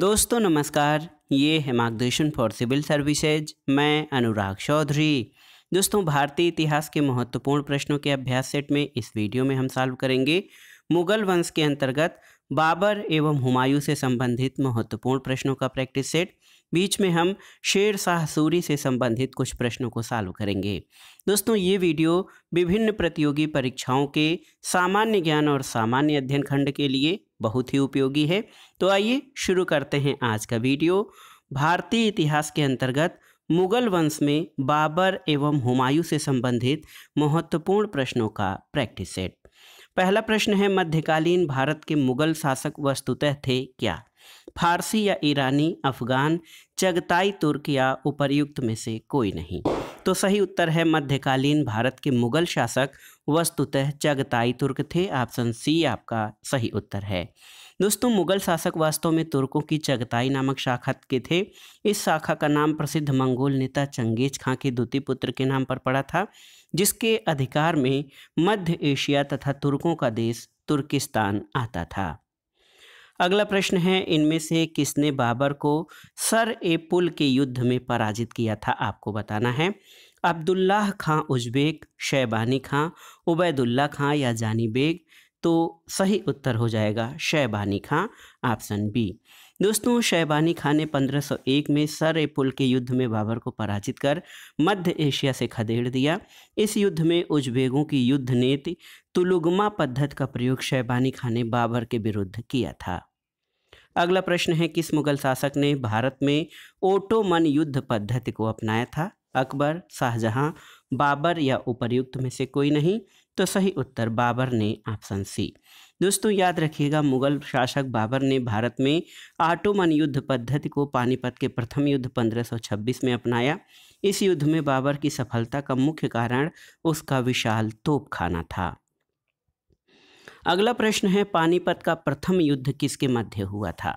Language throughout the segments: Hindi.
दोस्तों नमस्कार ये है मार्गदर्शन फॉर सिविल सर्विसेज मैं अनुराग चौधरी दोस्तों भारतीय इतिहास के महत्वपूर्ण प्रश्नों के अभ्यास सेट में इस वीडियो में हम सॉल्व करेंगे मुगल वंश के अंतर्गत बाबर एवं हुमायूं से संबंधित महत्वपूर्ण प्रश्नों का प्रैक्टिस सेट बीच में हम शेर शाह सूरी से संबंधित कुछ प्रश्नों को सॉल्व करेंगे दोस्तों ये वीडियो विभिन्न प्रतियोगी परीक्षाओं के सामान्य ज्ञान और सामान्य अध्ययन खंड के लिए बहुत ही उपयोगी है तो आइए शुरू करते हैं आज का वीडियो भारतीय इतिहास के अंतर्गत मुगल वंश में बाबर एवं हुमायूं से संबंधित महत्वपूर्ण प्रश्नों का प्रैक्टिस सेट पहला प्रश्न है मध्यकालीन भारत के मुगल शासक वस्तुतः थे क्या फारसी या ईरानी अफ़गान चगताई तुर्क या उपरयुक्त में से कोई नहीं तो सही उत्तर है मध्यकालीन भारत के मुगल शासक वस्तुतः चगताई तुर्क थे ऑप्शन सी आपका सही उत्तर है दोस्तों मुगल शासक वास्तव में तुर्कों की चगताई नामक शाखा के थे इस शाखा का नाम प्रसिद्ध मंगोल नेता चंगेज खां के द्वितीय पुत्र के नाम पर पड़ा था जिसके अधिकार में मध्य एशिया तथा तुर्कों का देश तुर्किस्तान आता था अगला प्रश्न है इनमें से किसने बाबर को सर ए पुल के युद्ध में पराजित किया था आपको बताना है अब्दुल्लाह खां उज्बेक शैबानी खां उबैदुल्ला खां या जानी बेग तो सही उत्तर हो जाएगा शैबानी खां ऑप्शन बी दोस्तों शैबानी खां ने 1501 में सर ए पुल के युद्ध में बाबर को पराजित कर मध्य एशिया से खदेड़ दिया इस युद्ध में उज्बेगों की युद्ध नीति तुलुगमा तो पद्धत का प्रयोग शैबानी खान ने बाबर के विरुद्ध किया था अगला प्रश्न है किस मुगल शासक ने भारत में ओटोमन युद्ध पद्धति को अपनाया था अकबर शाहजहां बाबर या उपरयुक्त में से कोई नहीं तो सही उत्तर बाबर ने ऑप्शन सी दोस्तों याद रखिएगा मुगल शासक बाबर ने भारत में आटोमन युद्ध पद्धति को पानीपत के प्रथम युद्ध 1526 में अपनाया इस युद्ध में बाबर की सफलता का मुख्य कारण उसका विशाल तोपखाना था अगला प्रश्न है पानीपत का प्रथम युद्ध किसके मध्य हुआ था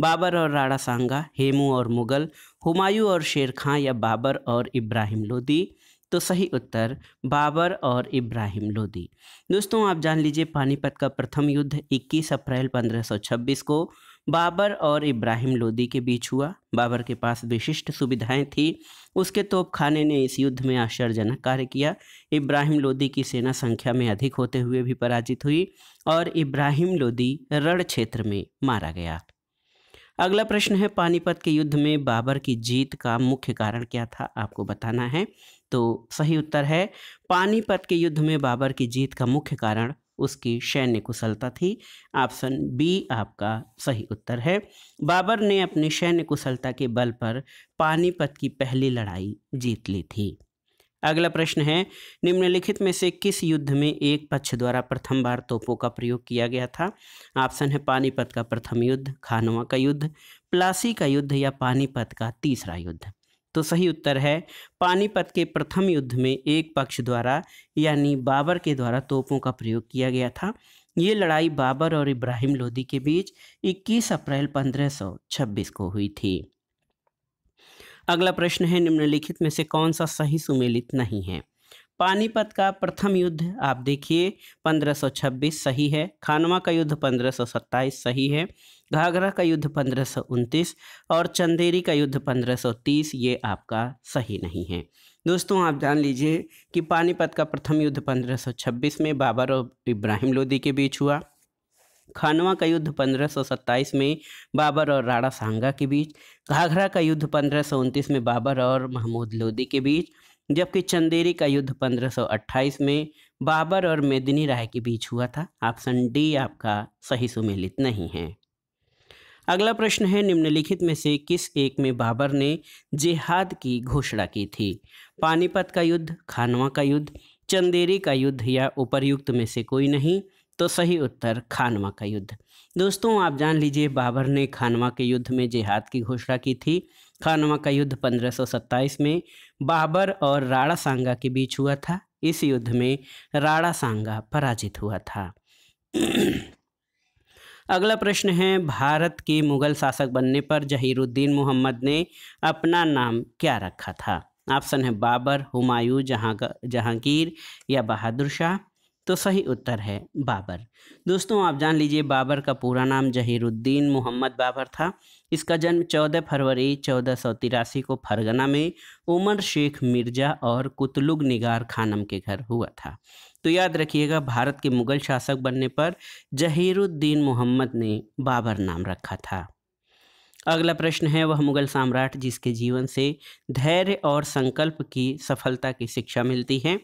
बाबर और राणा सांगा हेमू और मुगल हुमायूं और शेर खां या बाबर और इब्राहिम लोदी तो सही उत्तर बाबर और इब्राहिम लोदी दोस्तों आप जान लीजिए पानीपत का प्रथम युद्ध 21 अप्रैल 1526 को बाबर और इब्राहिम लोदी के बीच हुआ बाबर के पास विशिष्ट सुविधाएं थी उसके तोपखाने ने इस युद्ध में आश्चर्यजनक कार्य किया इब्राहिम लोदी की सेना संख्या में अधिक होते हुए भी पराजित हुई और इब्राहिम लोदी रण क्षेत्र में मारा गया अगला प्रश्न है पानीपत के युद्ध में बाबर की जीत का मुख्य कारण क्या था आपको बताना है तो सही उत्तर है पानीपत के युद्ध में बाबर की जीत का मुख्य कारण उसकी सैन्य कुशलता थी ऑप्शन बी आपका सही उत्तर है बाबर ने अपनी सैन्य कुशलता के बल पर पानीपत की पहली लड़ाई जीत ली थी अगला प्रश्न है निम्नलिखित में से किस युद्ध में एक पक्ष द्वारा प्रथम बार तोपों का प्रयोग किया गया था ऑप्शन है पानीपत का प्रथम युद्ध खानवा का युद्ध प्लासी का युद्ध या पानीपत का तीसरा युद्ध तो सही उत्तर है पानीपत के प्रथम युद्ध में एक पक्ष द्वारा यानी बाबर के द्वारा तोपों का प्रयोग किया गया था ये लड़ाई बाबर और इब्राहिम लोदी के बीच 21 अप्रैल 1526 को हुई थी अगला प्रश्न है निम्नलिखित में से कौन सा सही सुमेलित नहीं है पानीपत का प्रथम युद्ध आप देखिए 1526 सही है खानवा का युद्ध 1527 सही है घाघरा का युद्ध पंद्रह और चंदेरी का युद्ध तीस ये आपका सही नहीं है दोस्तों आप जान लीजिए कि पानीपत का प्रथम युद्ध 1526 में बाबर और इब्राहिम लोदी के बीच हुआ खानवा का युद्ध 1527 में बाबर और राणा सांगा के बीच घाघरा का युद्ध पंद्रह में बाबर और महमूद लोदी के बीच जबकि चंदेरी का युद्ध 1528 में बाबर और मेदिनी राय के बीच हुआ था ऑप्शन डी आपका सही सुमेलित नहीं है अगला प्रश्न है निम्नलिखित में से किस एक में बाबर ने जिहाद की घोषणा की थी पानीपत का युद्ध खानवा का युद्ध चंदेरी का युद्ध या उपरयुक्त में से कोई नहीं तो सही उत्तर खानवा का युद्ध दोस्तों आप जान लीजिए बाबर ने खानवा के युद्ध में जिहाद की घोषणा की थी खानवा का युद्ध 1527 में बाबर और राणा सांगा के बीच हुआ था इस युद्ध में राणा सांगा पराजित हुआ था अगला प्रश्न है भारत के मुगल शासक बनने पर जहीरुद्दीन मोहम्मद ने अपना नाम क्या रखा था ऑप्शन है बाबर हुमायूं जहाँ जहांगीर या बहादुर शाह तो सही उत्तर है बाबर दोस्तों आप जान लीजिए बाबर का पूरा नाम जहीरुद्दीन मोहम्मद बाबर था इसका जन्म 14 फरवरी चौदह को फरगना में उमर शेख मिर्जा और कुतलुग निगार खानम के घर हुआ था तो याद रखिएगा भारत के मुग़ल शासक बनने पर जहीरुद्दीन मोहम्मद ने बाबर नाम रखा था अगला प्रश्न है वह मुग़ल सम्राट जिसके जीवन से धैर्य और संकल्प की सफलता की शिक्षा मिलती है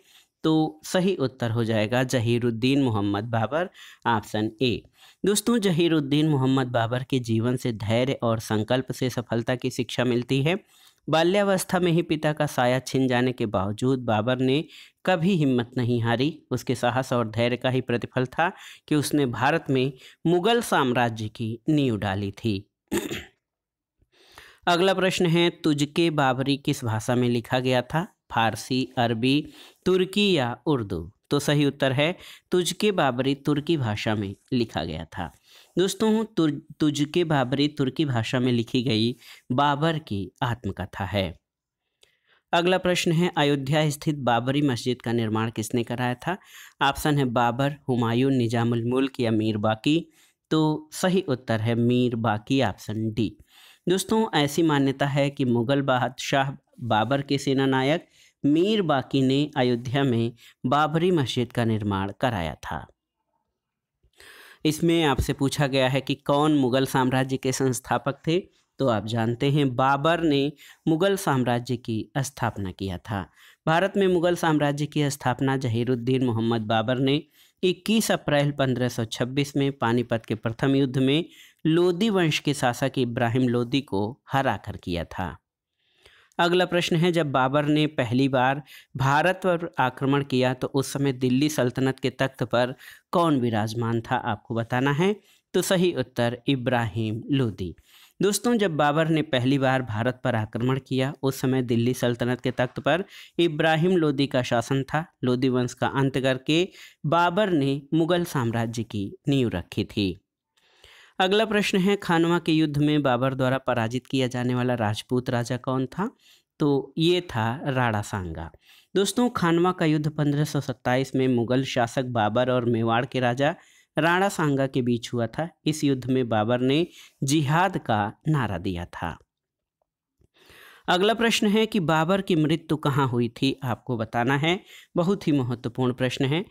तो सही उत्तर हो जाएगा जहीरुद्दीन मोहम्मद बाबर ऑप्शन ए दोस्तों जहीरुद्दीन मोहम्मद बाबर के जीवन से धैर्य और संकल्प से सफलता की शिक्षा मिलती है बाल्यावस्था में ही पिता का साया छिन जाने के बावजूद बाबर ने कभी हिम्मत नहीं हारी उसके साहस और धैर्य का ही प्रतिफल था कि उसने भारत में मुगल साम्राज्य की नींव डाली थी अगला प्रश्न है तुझके बाबरी किस भाषा में लिखा गया था फारसी अरबी तुर्की या उर्दू तो सही उत्तर है तुझके बाबरी तुर्की भाषा में लिखा गया था दोस्तों तुर तुजके बाबरी तुर्की भाषा में लिखी गई बाबर की आत्मकथा है अगला प्रश्न है अयोध्या स्थित बाबरी मस्जिद का निर्माण किसने कराया था ऑप्शन है बाबर हुमायूं निजामुल मुल्क या मीर बाकी तो सही उत्तर है मीर बाकी ऑप्शन डी दोस्तों ऐसी मान्यता है कि मुग़ल बादशाह बाबर के सेना नायक मीर बाकी ने अयोध्या में बाबरी मस्जिद का निर्माण कराया था इसमें आपसे पूछा गया है कि कौन मुग़ल साम्राज्य के संस्थापक थे तो आप जानते हैं बाबर ने मुग़ल साम्राज्य की स्थापना किया था भारत में मुग़ल साम्राज्य की स्थापना जहीरुद्दीन मोहम्मद बाबर ने 21 अप्रैल 1526 में पानीपत के प्रथम युद्ध में लोदी वंश के शासक इब्राहिम लोदी को हराकर किया था अगला प्रश्न है जब बाबर ने पहली बार भारत पर आक्रमण किया तो उस समय दिल्ली सल्तनत के तख्त पर कौन विराजमान था आपको बताना है तो सही उत्तर इब्राहिम लोदी दोस्तों जब बाबर ने पहली बार भारत पर आक्रमण किया उस समय दिल्ली सल्तनत के तख्त पर इब्राहिम लोदी का शासन था लोदी वंश का अंत करके बाबर ने मुगल साम्राज्य की नींव रखी थी अगला प्रश्न है खानवा के युद्ध में बाबर द्वारा पराजित किया जाने वाला राजपूत राजा कौन था तो ये था राणा सांगा दोस्तों खानवा का युद्ध 1527 में मुगल शासक बाबर और मेवाड़ के राजा राणा सांगा के बीच हुआ था इस युद्ध में बाबर ने जिहाद का नारा दिया था अगला प्रश्न है कि बाबर की मृत्यु कहाँ हुई थी आपको बताना है बहुत ही महत्वपूर्ण प्रश्न है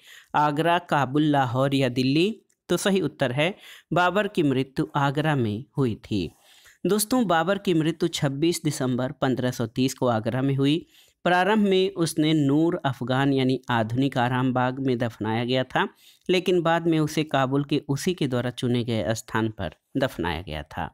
आगरा काबुल लाहौर या दिल्ली तो सही उत्तर है बाबर की मृत्यु आगरा में हुई थी दोस्तों बाबर की मृत्यु 26 दिसंबर 1530 को आगरा में हुई प्रारंभ में उसने नूर अफगान यानी आधुनिक आराम बाग में दफनाया गया था लेकिन बाद में उसे काबुल के उसी के द्वारा चुने गए स्थान पर दफनाया गया था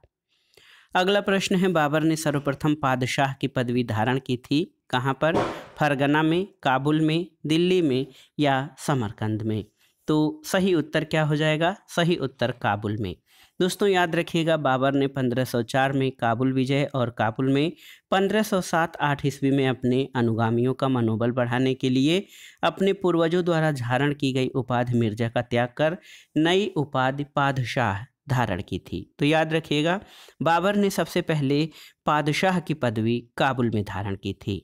अगला प्रश्न है बाबर ने सर्वप्रथम पादशाह की पदवी धारण की थी कहाँ पर फरगना में काबुल में दिल्ली में या समरकंद में तो सही उत्तर क्या हो जाएगा सही उत्तर काबुल में दोस्तों याद रखिएगा बाबर ने 1504 में काबुल विजय और काबुल में 1507-8 ईस्वी में अपने अनुगामियों का मनोबल बढ़ाने के लिए अपने पूर्वजों द्वारा धारण की गई उपाधि मिर्जा का त्याग कर नई उपाधि पादशाह धारण की थी तो याद रखिएगा बाबर ने सबसे पहले पादशाह की पदवी काबुल में धारण की थी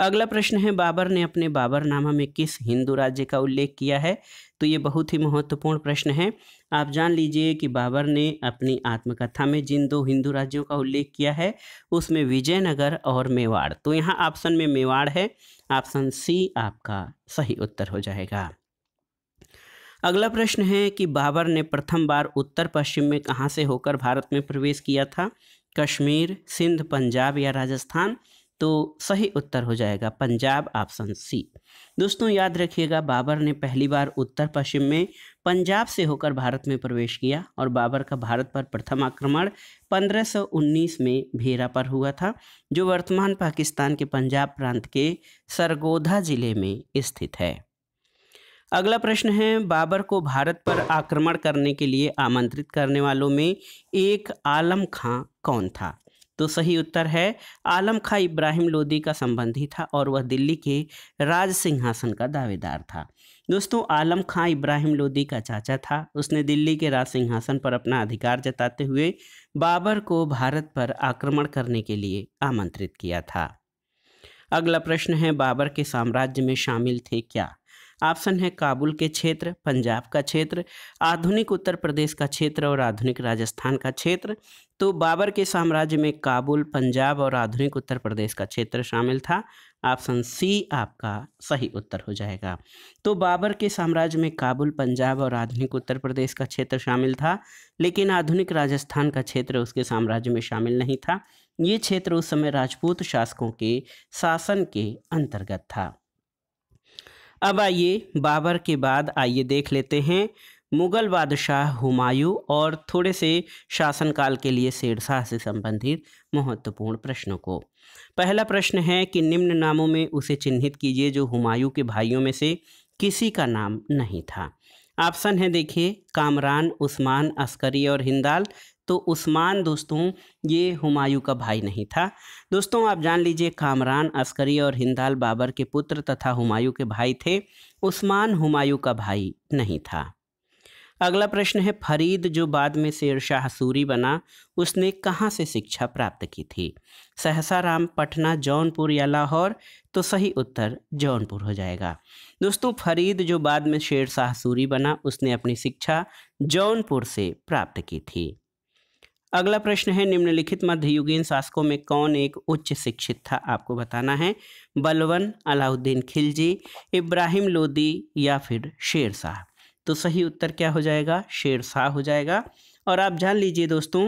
अगला प्रश्न है बाबर ने अपने बाबरनामा में किस हिंदू राज्य का उल्लेख किया है तो ये बहुत ही महत्वपूर्ण प्रश्न है आप जान लीजिए कि बाबर ने अपनी आत्मकथा में जिन दो हिंदू राज्यों का उल्लेख किया है उसमें विजयनगर और मेवाड़ तो यहाँ ऑप्शन में मेवाड़ है ऑप्शन सी आपका सही उत्तर हो जाएगा अगला प्रश्न है कि बाबर ने प्रथम बार उत्तर पश्चिम में कहाँ से होकर भारत में प्रवेश किया था कश्मीर सिंध पंजाब या राजस्थान तो सही उत्तर हो जाएगा पंजाब ऑप्शन सी दोस्तों याद रखिएगा बाबर ने पहली बार उत्तर पश्चिम में पंजाब से होकर भारत में प्रवेश किया और बाबर का भारत पर प्रथम आक्रमण 1519 में भेरा पर हुआ था जो वर्तमान पाकिस्तान के पंजाब प्रांत के सरगोधा जिले में स्थित है अगला प्रश्न है बाबर को भारत पर आक्रमण करने के लिए आमंत्रित करने वालों में एक आलम खां कौन था तो सही उत्तर है आलम खां इब्राहिम लोदी का संबंधी था और वह दिल्ली के राज सिंहासन का दावेदार था दोस्तों आलम खां इब्राहिम लोदी का चाचा था उसने दिल्ली के राज सिंहासन पर अपना अधिकार जताते हुए बाबर को भारत पर आक्रमण करने के लिए आमंत्रित किया था अगला प्रश्न है बाबर के साम्राज्य में शामिल थे क्या ऑप्शन है काबुल के क्षेत्र पंजाब का क्षेत्र आधुनिक उत्तर प्रदेश का क्षेत्र और आधुनिक राजस्थान का क्षेत्र तो बाबर के साम्राज्य में काबुल पंजाब और आधुनिक उत्तर प्रदेश का क्षेत्र शामिल था ऑप्शन सी आपका सही उत्तर हो जाएगा तो बाबर के साम्राज्य में काबुल पंजाब और आधुनिक उत्तर प्रदेश का क्षेत्र शामिल था लेकिन आधुनिक राजस्थान का क्षेत्र उसके साम्राज्य में शामिल नहीं था ये क्षेत्र उस समय राजपूत शासकों के शासन के अंतर्गत था अब आइए बाबर के बाद आइए देख लेते हैं मुग़ल बादशाह हुमायूं और थोड़े से शासनकाल के लिए शेरशाह से संबंधित महत्वपूर्ण प्रश्नों को पहला प्रश्न है कि निम्न नामों में उसे चिन्हित कीजिए जो हुमायूं के भाइयों में से किसी का नाम नहीं था ऑप्शन है देखिए कामरान उस्मान अस्करी और हिंदाल तो उस्मान दोस्तों ये हुमायूं का भाई नहीं था दोस्तों आप जान लीजिए कामरान अस्करी और हिंदाल बाबर के पुत्र तथा हुमायूं के भाई थे उस्मान हुमायूं का भाई नहीं था अगला प्रश्न है फरीद जो बाद में शेर शाह सूरी बना उसने कहाँ से शिक्षा प्राप्त की थी सहसाराम पटना जौनपुर या लाहौर तो सही उत्तर जौनपुर हो जाएगा दोस्तों फरीद जो बाद में शेर शाह सूरी बना उसने अपनी शिक्षा जौनपुर से प्राप्त की थी अगला प्रश्न है निम्नलिखित मध्ययुगीन शासकों में कौन एक उच्च शिक्षित था आपको बताना है बलवन अलाउद्दीन खिलजी इब्राहिम लोदी या फिर शेर शाह तो सही उत्तर क्या हो जाएगा शेर शाह हो जाएगा और आप जान लीजिए दोस्तों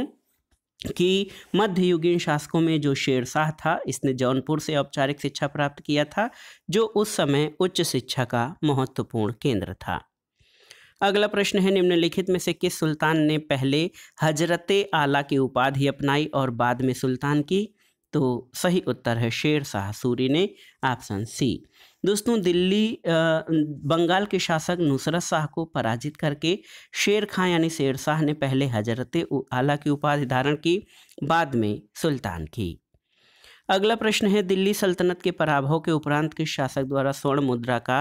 कि मध्ययुगीन शासकों में जो शेर शाह था इसने जौनपुर से औपचारिक शिक्षा प्राप्त किया था जो उस समय उच्च शिक्षा का महत्वपूर्ण केंद्र था अगला प्रश्न है निम्नलिखित में से किस सुल्तान ने पहले हजरत आला की उपाधि अपनाई और बाद में सुल्तान की तो सही उत्तर है शेर शाह सूरी ने ऑप्शन सी दोस्तों दिल्ली बंगाल के शासक नुसरत शाह को पराजित करके शेर खां यानी शेर शाह ने पहले हजरत आला की उपाधि धारण की बाद में सुल्तान की अगला प्रश्न है दिल्ली सल्तनत के पराभव के उपरांत किस शासक द्वारा स्वर्ण मुद्रा का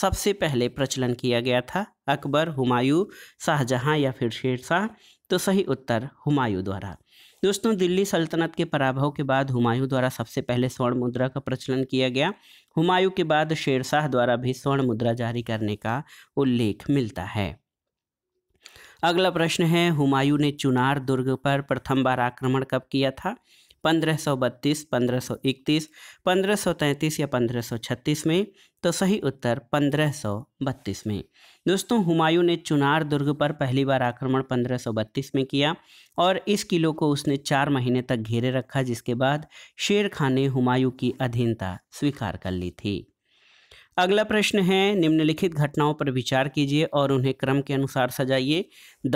सबसे पहले प्रचलन किया गया था अकबर हुमायूं शाहजहां या फिर शेरशाह तो सही उत्तर हुमायूं द्वारा दोस्तों दिल्ली सल्तनत के पराभव के बाद हुमायूं द्वारा सबसे पहले स्वर्ण मुद्रा का प्रचलन किया गया हुमायूं के बाद शेरशाह द्वारा भी स्वर्ण मुद्रा जारी करने का उल्लेख मिलता है अगला प्रश्न है हुमायूं ने चुनार दुर्ग पर प्रथम बार आक्रमण कब किया था पंद्रह सौ बत्तीस पंद्रह सौ इकतीस पंद्रह सौ तैंतीस या पंद्रह सौ छत्तीस में तो सही उत्तर पंद्रह सौ बत्तीस में दोस्तों हुमायूं ने चुनार दुर्ग पर पहली बार आक्रमण पंद्रह सौ बत्तीस में किया और इस किलो को उसने चार महीने तक घेरे रखा जिसके बाद शेर खान ने हुमायूं की अधीनता स्वीकार कर ली थी अगला प्रश्न है निम्नलिखित घटनाओं पर विचार कीजिए और उन्हें क्रम के अनुसार सजाइए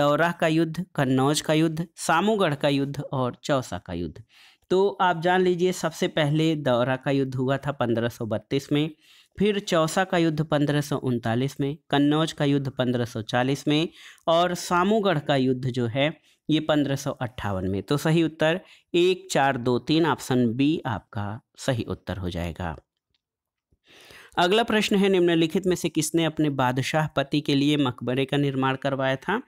दौरा का युद्ध कन्नौज का युद्ध सामूगढ़ का युद्ध और चौसा का युद्ध तो आप जान लीजिए सबसे पहले दौरा का युद्ध हुआ था पंद्रह में फिर चौसा का युद्ध पंद्रह में कन्नौज का युद्ध चालीस में और सामूगढ़ का युद्ध जो है ये पंद्रह में तो सही उत्तर एक चार दो तीन ऑप्शन बी आपका सही उत्तर हो जाएगा अगला प्रश्न है निम्नलिखित में से किसने अपने बादशाह पति के लिए मकबरे का निर्माण करवाया था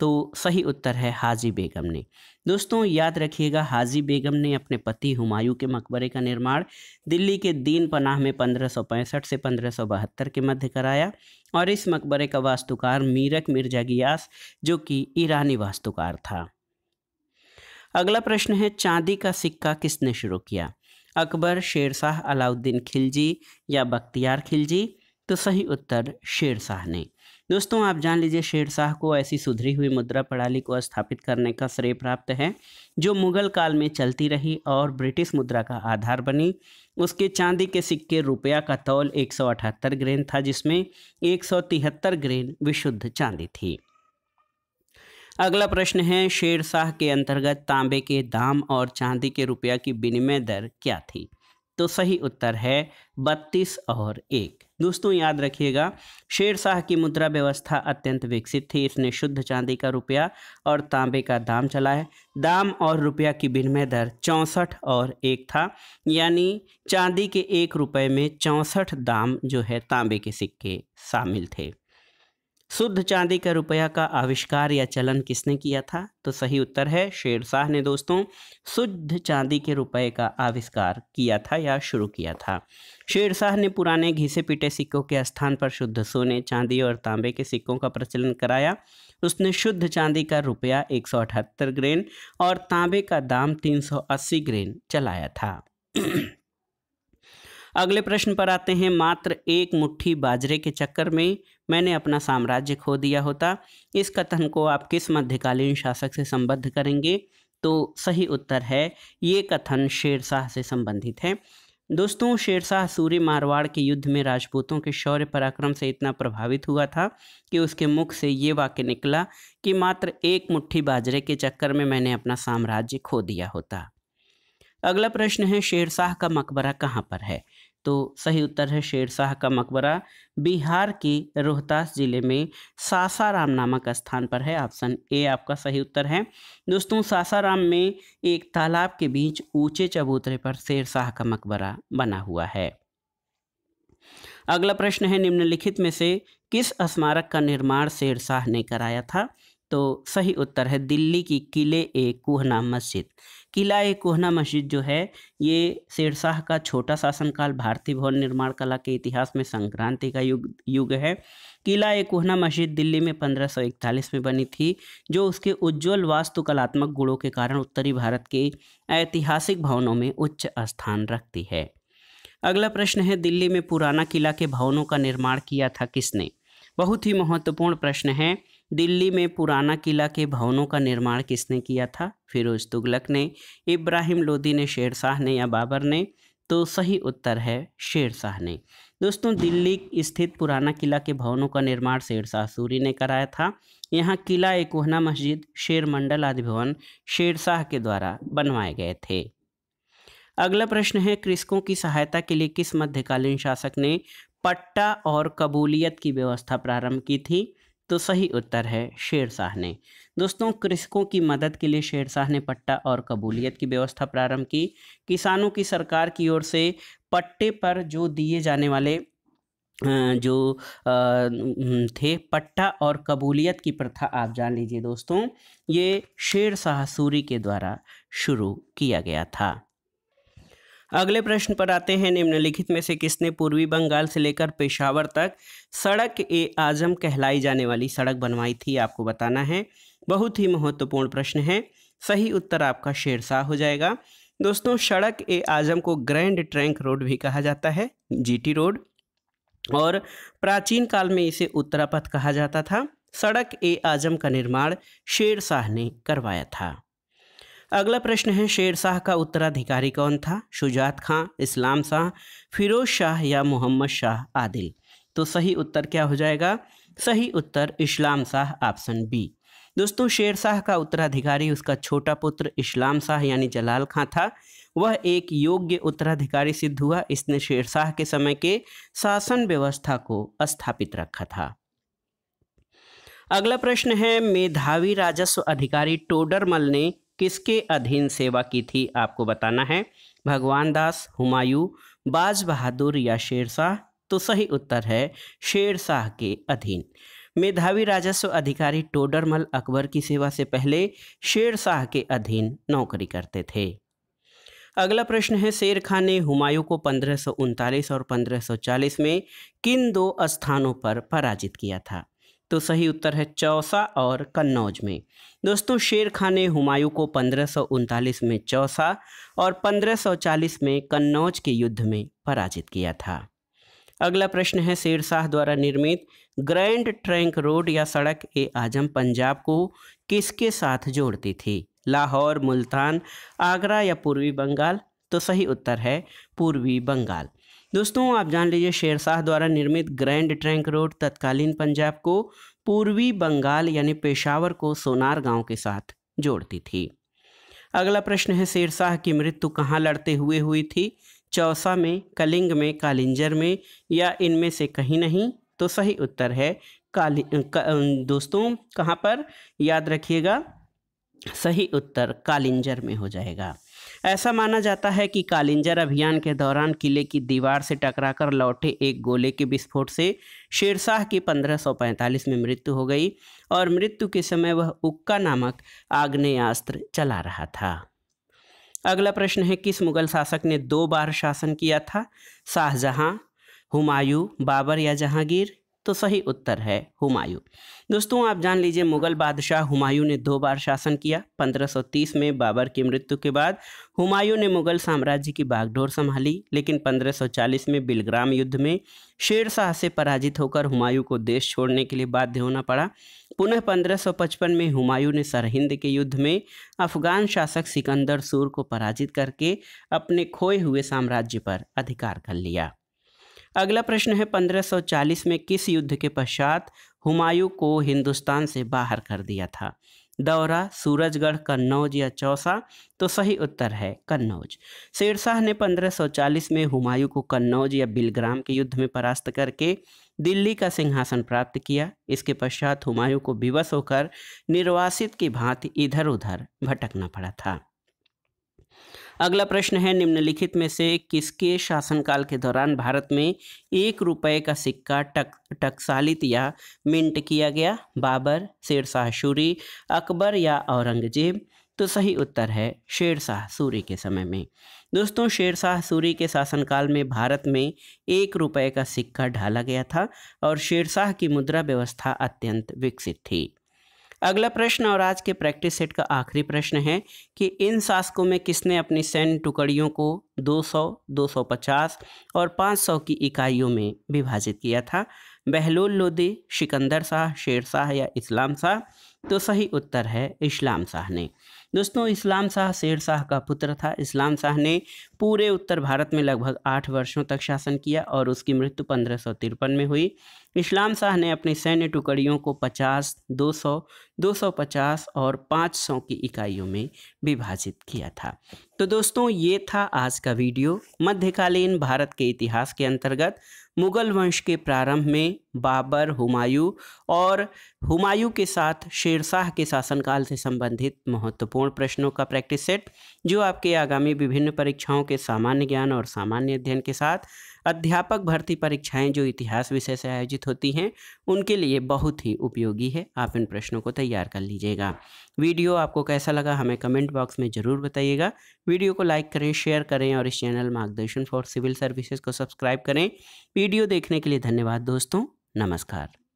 तो सही उत्तर है हाजी बेगम ने दोस्तों याद रखिएगा हाजी बेगम ने अपने पति हुमायूं के मकबरे का निर्माण दिल्ली के दीन पनाह में पंद्रह से पंद्रह के मध्य कराया और इस मकबरे का वास्तुकार मीरक मिर्जा गियास जो कि ईरानी वास्तुकार था अगला प्रश्न है चांदी का सिक्का किसने शुरू किया अकबर शेरशाह अलाउद्दीन खिलजी या बख्तियार खिलजी तो सही उत्तर शेरशाह ने दोस्तों आप जान लीजिए शेरशाह को ऐसी सुधरी हुई मुद्रा प्रणाली को स्थापित करने का श्रेय प्राप्त है जो मुगल काल में चलती रही और ब्रिटिश मुद्रा का आधार बनी उसके चांदी के सिक्के रुपया का तौल एक ग्रेन था जिसमें एक ग्रेन विशुद्ध चांदी थी अगला प्रश्न है शेरशाह के अंतर्गत तांबे के दाम और चांदी के रुपया की विनिमय दर क्या थी तो सही उत्तर है बत्तीस और एक दोस्तों याद रखिएगा शेरशाह की मुद्रा व्यवस्था अत्यंत विकसित थी इसने शुद्ध चांदी का रुपया और तांबे का दाम चला है दाम और रुपया की विनिमय दर चौंसठ और एक था यानी चांदी के एक रुपये में चौंसठ दाम जो है तांबे के सिक्के शामिल थे शुद्ध चांदी का रुपया का आविष्कार या चलन किसने किया था तो सही उत्तर है शेरशाह ने दोस्तों शुद्ध चांदी के रुपये का आविष्कार किया था या शुरू किया था शेरशाह ने पुराने घिसे पिटे सिक्कों के स्थान पर शुद्ध सोने चांदी और तांबे के सिक्कों का प्रचलन कराया उसने शुद्ध चांदी का रुपया एक ग्रेन और तांबे का दाम 380 ग्रेन चलाया था अगले प्रश्न पर आते हैं मात्र एक मुट्ठी बाजरे के चक्कर में मैंने अपना साम्राज्य खो दिया होता इस कथन को आप किस मध्यकालीन शासक से संबद्ध करेंगे तो सही उत्तर है ये कथन शेरशाह से संबंधित है दोस्तों शेरशाह सूर्य मारवाड़ के युद्ध में राजपूतों के शौर्य पराक्रम से इतना प्रभावित हुआ था कि उसके मुख से ये वाक्य निकला कि मात्र एक मुट्ठी बाजरे के चक्कर में मैंने अपना साम्राज्य खो दिया होता अगला प्रश्न है शेरशाह का मकबरा कहाँ पर है तो सही उत्तर है शेरशाह का मकबरा बिहार के रोहतास ज़िले में सासाराम नामक स्थान पर है ऑप्शन ए आपका सही उत्तर है दोस्तों सासाराम में एक तालाब के बीच ऊंचे चबूतरे पर शेरशाह का मकबरा बना हुआ है अगला प्रश्न है निम्नलिखित में से किस स्मारक का निर्माण शेरशाह ने कराया था तो सही उत्तर है दिल्ली की किले ए कोहना मस्जिद किला ए कोहना मस्जिद जो है ये शेरशाह का छोटा शासनकाल भारतीय भवन निर्माण कला के इतिहास में संक्रांति का युग युग है किला ए कोहना मस्जिद दिल्ली में पंद्रह में बनी थी जो उसके उज्जवल वास्तुकलात्मक गुणों के कारण उत्तरी भारत के ऐतिहासिक भवनों में उच्च स्थान रखती है अगला प्रश्न है दिल्ली में पुराना किला के भवनों का निर्माण किया था किसने बहुत ही महत्वपूर्ण प्रश्न है दिल्ली में पुराना किला के भवनों का निर्माण किसने किया था फिरोज तुगलक ने इब्राहिम लोदी ने शेरशाह ने या बाबर ने तो सही उत्तर है शेरशाह ने दोस्तों दिल्ली स्थित पुराना किला के भवनों का निर्माण शेरशाह सूरी ने कराया था यहाँ किला एकोहना मस्जिद शेर मंडल आदि भवन शेरशाह के द्वारा बनवाए गए थे अगला प्रश्न है कृषकों की सहायता के लिए किस मध्यकालीन शासक ने पट्टा और कबूलियत की व्यवस्था प्रारंभ की थी तो सही उत्तर है शेर शाह ने दोस्तों कृषकों की मदद के लिए शेर शाह ने पट्टा और कबूलियत की व्यवस्था प्रारंभ की किसानों की सरकार की ओर से पट्टे पर जो दिए जाने वाले जो थे पट्टा और कबूलियत की प्रथा आप जान लीजिए दोस्तों ये शेर शाह सूरी के द्वारा शुरू किया गया था अगले प्रश्न पर आते हैं निम्नलिखित में से किसने पूर्वी बंगाल से लेकर पेशावर तक सड़क ए आजम कहलाई जाने वाली सड़क बनवाई थी आपको बताना है बहुत ही महत्वपूर्ण प्रश्न है सही उत्तर आपका शेरशाह हो जाएगा दोस्तों सड़क ए आजम को ग्रैंड ट्रैंक रोड भी कहा जाता है जीटी रोड और प्राचीन काल में इसे उत्तरापथ कहा जाता था सड़क ए आजम का निर्माण शेर शाह ने करवाया था अगला प्रश्न है शेर शाह का उत्तराधिकारी कौन था शुजात खां इस्लाम शाह फिरोज शाह या मोहम्मद शाह आदिल तो सही उत्तर क्या हो जाएगा सही उत्तर इस्लाम शाह ऑप्शन बी दोस्तों शेर शाह का उत्तराधिकारी उसका छोटा पुत्र इस्लाम शाह यानी जलाल खां था वह एक योग्य उत्तराधिकारी सिद्ध हुआ इसने शेर शाह के समय के शासन व्यवस्था को स्थापित रखा था अगला प्रश्न है मेधावी राजस्व अधिकारी टोडरमल ने किसके अधीन सेवा की थी आपको बताना है भगवान दास हुमायूं बाज बहादुर या शेरशाह तो सही उत्तर है शेरशाह के अधीन मेधावी राजस्व अधिकारी टोडरमल अकबर की सेवा से पहले शेरशाह के अधीन नौकरी करते थे अगला प्रश्न है शेर खान ने हुमायूं को पंद्रह और पंद्रह में किन दो स्थानों पर पराजित किया था तो सही उत्तर है चौसा और कन्नौज में दोस्तों शेर खान ने हुमायूं को पंद्रह में चौसा और 1540 में कन्नौज के युद्ध में पराजित किया था अगला प्रश्न है शेरशाह द्वारा निर्मित ग्रैंड ट्रैंक रोड या सड़क ए आजम पंजाब को किसके साथ जोड़ती थी लाहौर मुल्तान आगरा या पूर्वी बंगाल तो सही उत्तर है पूर्वी बंगाल दोस्तों आप जान लीजिए शेरशाह द्वारा निर्मित ग्रैंड ट्रैंक रोड तत्कालीन पंजाब को पूर्वी बंगाल यानी पेशावर को सोनार गांव के साथ जोड़ती थी अगला प्रश्न है शेरशाह की मृत्यु कहाँ लड़ते हुए हुई थी चौसा में कलिंग में कालिंजर में या इनमें से कहीं नहीं तो सही उत्तर है काली का, दोस्तों कहाँ पर याद रखिएगा सही उत्तर कालिंजर में हो जाएगा ऐसा माना जाता है कि कालिंजर अभियान के दौरान किले की दीवार से टकराकर लौटे एक गोले के विस्फोट से शेरशाह की 1545 में मृत्यु हो गई और मृत्यु के समय वह उक्का नामक आग्नेयास्त्र चला रहा था अगला प्रश्न है किस मुगल शासक ने दो बार शासन किया था शाहजहाँ हुमायूं बाबर या जहांगीर तो सही उत्तर है हुमायूं दोस्तों आप जान लीजिए मुगल बादशाह हुमायूं ने दो बार शासन किया 1530 में बाबर की मृत्यु के बाद हुमायूं ने मुगल साम्राज्य की बागडोर संभाली लेकिन 1540 में बिलग्राम युद्ध में शेर शाह से पराजित होकर हुमायूं को देश छोड़ने के लिए बाध्य होना पड़ा पुनः 1555 में हुमायूं ने सरहिंद के युद्ध में अफगान शासक सिकंदर सूर को पराजित करके अपने खोए हुए साम्राज्य पर अधिकार कर लिया अगला प्रश्न है 1540 में किस युद्ध के पश्चात हुमायूं को हिंदुस्तान से बाहर कर दिया था दौरा सूरजगढ़ कन्नौज या चौसा तो सही उत्तर है कन्नौज शेरशाह ने 1540 में हुमायूं को कन्नौज या बिलग्राम के युद्ध में परास्त करके दिल्ली का सिंहासन प्राप्त किया इसके पश्चात हुमायूं को विवश होकर निर्वासित की भांति इधर उधर भटकना पड़ा था अगला प्रश्न है निम्नलिखित में से किसके शासनकाल के दौरान भारत में एक रुपये का सिक्का टक टकसालित या मिंट किया गया बाबर शेरशाह सूरी अकबर या औरंगजेब तो सही उत्तर है शेरशाह सूरी के समय में दोस्तों शेरशाह सूरी के शासनकाल में भारत में एक रुपये का सिक्का ढाला गया था और शेरशाह की मुद्रा व्यवस्था अत्यंत विकसित थी अगला प्रश्न और आज के प्रैक्टिस सेट का आखिरी प्रश्न है कि इन शासकों में किसने अपनी सैन्य टुकड़ियों को 200, 250 और 500 की इकाइयों में विभाजित किया था बहलोल लोदी सिकंदर शाह शेर शाह या इस्लाम शाह तो सही उत्तर है इस्लाम शाह ने दोस्तों इस्लाम शाह शेर शाह का पुत्र था इस्लाम शाह ने पूरे उत्तर भारत में लगभग आठ वर्षों तक शासन किया और उसकी मृत्यु पंद्रह में हुई इस्लाम शाह ने अपनी सैन्य टुकड़ियों को 50, 200, 250 और 500 की इकाइयों में विभाजित किया था तो दोस्तों ये था आज का वीडियो मध्यकालीन भारत के इतिहास के अंतर्गत मुगल वंश के प्रारंभ में बाबर हुमायूं और हुमायूं के साथ शेरशाह के शासनकाल से संबंधित महत्वपूर्ण प्रश्नों का प्रैक्टिस सेट जो आपके आगामी विभिन्न परीक्षाओं के सामान्य ज्ञान और सामान्य अध्ययन के साथ अध्यापक भर्ती परीक्षाएं जो इतिहास विषय से आयोजित होती हैं उनके लिए बहुत ही उपयोगी है आप इन प्रश्नों को तैयार कर लीजिएगा वीडियो आपको कैसा लगा हमें कमेंट बॉक्स में ज़रूर बताइएगा वीडियो को लाइक करें शेयर करें और इस channel Margdarshan for civil services को सब्सक्राइब करें वीडियो देखने के लिए धन्यवाद दोस्तों नमस्कार